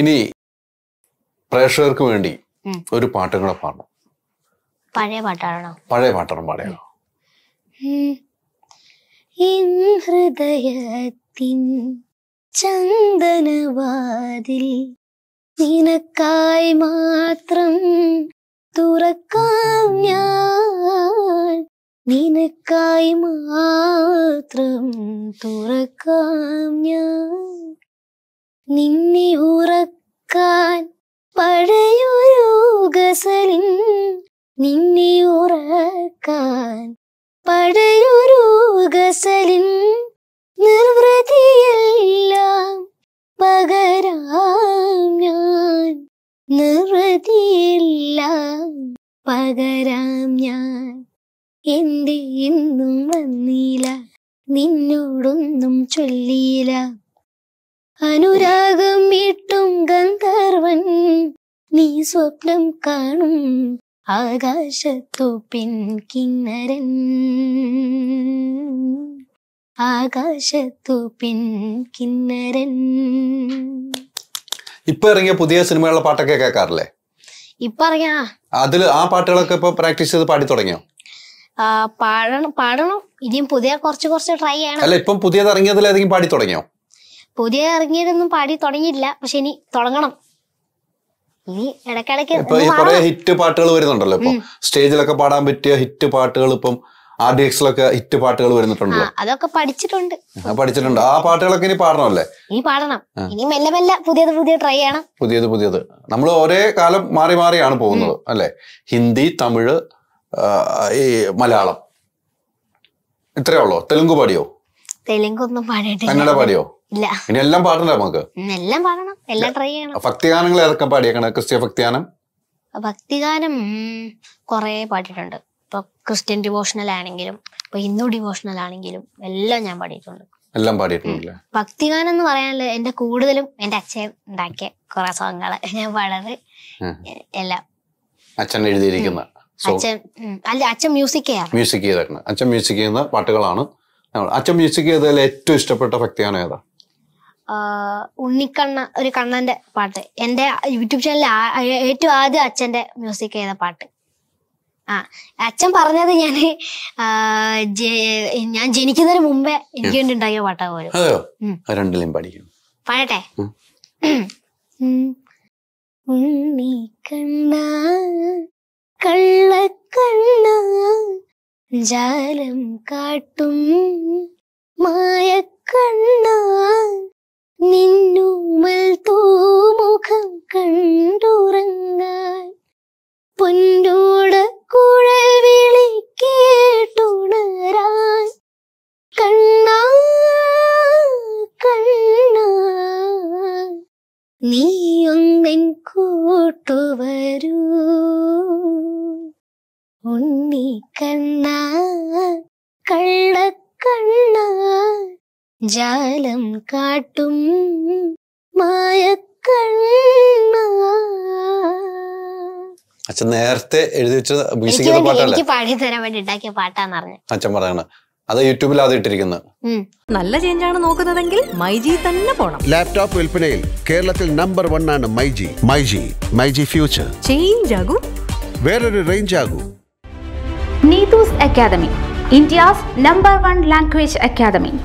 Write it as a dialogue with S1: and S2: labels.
S1: ഇനി പ്രേക്ഷകർക്ക് വേണ്ടി ഒരു പാട്ടും കൂടെ പാടണം
S2: പഴയ പാട്ടാണോ
S1: പഴയ പാട്ടാണ് പാടിയോ
S3: ഹൃദയത്തിൻ ചന്ദനവാതിൽ നിനക്കായി മാത്രം തുറക്കാം ഞാൻ നിനക്കായി മാത്രം തുറക്കാം ഞാൻ നിന്നെ ഉറക്കാൻ പഴയൊരു ഗസലിൻ നിന്നെ ഉറക്കാൻ പഴയൊരു ഗസലിൻ നിർവൃതിയെല്ലാം പകരാം ഞാൻ നിർവൃതിയെല്ലാം പകരാം ഞാൻ എന്റെ ഇന്നും വന്നില്ല നിന്നോടൊന്നും ചൊല്ലിയില്ല അനുരാഗം ഇട്ടും ഗന്ധർവൻ നീ സ്വപ്നം കാണും ആകാശത്തു പിൻ കിന്നരൻ ആകാശത്തു പിൻ കിന്നരൻ
S1: ഇപ്പൊ ഇറങ്ങിയ പുതിയ സിനിമകളിലെ പാട്ടൊക്കെ കേൾക്കാറില്ലേ ഇപ്പൊ ഇറങ്ങിയ അതിൽ ആ പാട്ടുകളൊക്കെ ഇപ്പൊ പ്രാക്ടീസ് ചെയ്ത് പാടി തുടങ്ങിയോ
S2: പാടണം പാടണം ഇനിയും പുതിയ കുറച്ച് കുറച്ച് ട്രൈ ചെയ്യണം അല്ല
S1: ഇപ്പം പുതിയത് ഇറങ്ങിയതിൽ ഏതെങ്കിലും പാടി തുടങ്ങിയോ
S2: പുതിയ ഇറങ്ങിയതൊന്നും പാടി തുടങ്ങിയില്ല പക്ഷെ ഇനി തുടങ്ങണം ഇനി ഇടക്കിടക്ക്
S1: ഹിറ്റ് പാട്ടുകൾ വരുന്നുണ്ടല്ലോ ഇപ്പൊ സ്റ്റേജിലൊക്കെ പാടാൻ പറ്റിയ ഹിറ്റ് പാട്ടുകൾ ഇപ്പം ആർ ഡി എക്സിലൊക്കെ ഹിറ്റ് പാട്ടുകൾ വരുന്നിട്ടുണ്ടല്ലോ
S2: അതൊക്കെ പഠിച്ചിട്ടുണ്ട്
S1: പഠിച്ചിട്ടുണ്ട് ആ പാട്ടുകളൊക്കെ ഇനി പാടണമല്ലേ
S2: ഇനി പാടണം ഇനി മെല്ലെ മെല്ലെ പുതിയത് പുതിയ ട്രൈ ചെയ്യണം
S1: പുതിയത് പുതിയത് നമ്മൾ ഒരേ കാലം മാറി മാറിയാണ് പോകുന്നത് അല്ലെ ഹിന്ദി തമിഴ് ഈ മലയാളം ഇത്രയേ ഉള്ളോ തെലുങ്ക് പാടിയോ
S2: തെലുങ്കൊന്നും പാടിയിട്ടില്ല കന്നഡ പാടിയോ ഇല്ല
S1: ഇനി എല്ലാം പാടണ്ട നമുക്ക്
S2: എല്ലാം പാടണം എല്ലാം ട്രൈ ചെയ്യണം
S1: ഭക്തിഗാനങ്ങൾ ഏതൊക്കെ പാടിയേക്കണ ക്രിസ്ത്യ ഭക്തിഗാനം
S2: ഭക്തിഗാനം കുറെ പാടിയിട്ടുണ്ട് ഇപ്പൊ ക്രിസ്ത്യൻ ഡിവോഷണൽ ആണെങ്കിലും ഇപ്പൊ ഹിന്ദു ഡിവോഷണൽ ആണെങ്കിലും എല്ലാം ഞാൻ പാടിയിട്ടുണ്ട്
S1: എല്ലാം പാടിയിട്ടുണ്ട്
S2: ഭക്തിഗാനം എന്ന് പറയാനുള്ള എന്റെ കൂടുതലും എന്റെ അച്ഛൻ ഉണ്ടാക്കിയ കുറെ സോങ്ങുകള് ഞാൻ പാടത് എല്ലാം
S1: അച്ഛൻ എഴുതിയിരിക്കുന്ന അച്ഛൻ
S2: അല്ല അച്ഛൻ മ്യൂസിക്
S1: മ്യൂസിക് ചെയ്തേക്കണം അച്ഛൻ മ്യൂസിക് ചെയ്യുന്ന പാട്ടുകളാണ് അച്ഛൻ മ്യൂസിക് ചെയ്തതിൽ ഏറ്റവും ഇഷ്ടപ്പെട്ട ഭക്തിയാണ് ഏതാ
S2: ഉണ്ണിക്കണ്ണ ഒരു കണ്ണന്റെ പാട്ട് എന്റെ യൂട്യൂബ് ചാനലിൽ ഏറ്റവും ആദ്യം അച്ഛന്റെ മ്യൂസിക് ചെയ്ത പാട്ട് ആ അച്ഛൻ പറഞ്ഞത് ഞാൻ ഞാൻ ജനിക്കുന്നതിന് മുമ്പേ എനിക്ക്
S3: വേണ്ടി ഉണ്ടാക്കിയ പാട്ടാ പോലും പാടട്ടെ ഉണ്ണിക്കണ്ണ കള്ള ജാലം കാട്ടും മായക്കണ്ണ നിന്നുമൽ തൂമുഖം കണ്ടുറങ്ങാൻ പൊന്നോട കുഴൽ വിളി കേട്ടുണരാൻ കണ്ണ കണ്ണ നീയൊന്നെൻ കൂട്ടുവരൂ ഉണ്ണി കണ്ണ കള്ളക്കണ്ണ ജാലം കാട്ടും മായക്കണ്ണ
S1: അച്ഛൻ നേരത്തെ എഴുതി വെച്ച മ്യൂസിക് പാട്ടല്ലേ
S2: പാടി തരാൻ വേണ്ടി ഉണ്ടാക്കിയ പാട്ടാന്ന് പറഞ്ഞു
S1: അച്ഛൻ പറയണ അത് യൂട്യൂബിൽ ആദ്യം ഇട്ടിരിക്കുന്നത്
S3: നല്ല ചേഞ്ച് ആണ് നോക്കുന്നതെങ്കിൽ മൈജി തന്നെ പോണം
S1: ലാപ്ടോപ്പ് വിൽപ്പനയിൽ കേരളത്തിൽ നമ്പർ വൺ ആണ് myG myG myG future
S3: change ആകും
S1: വേറൊരു റേഞ്ച് ആകും
S3: Nidus Academy, India's number one language academy.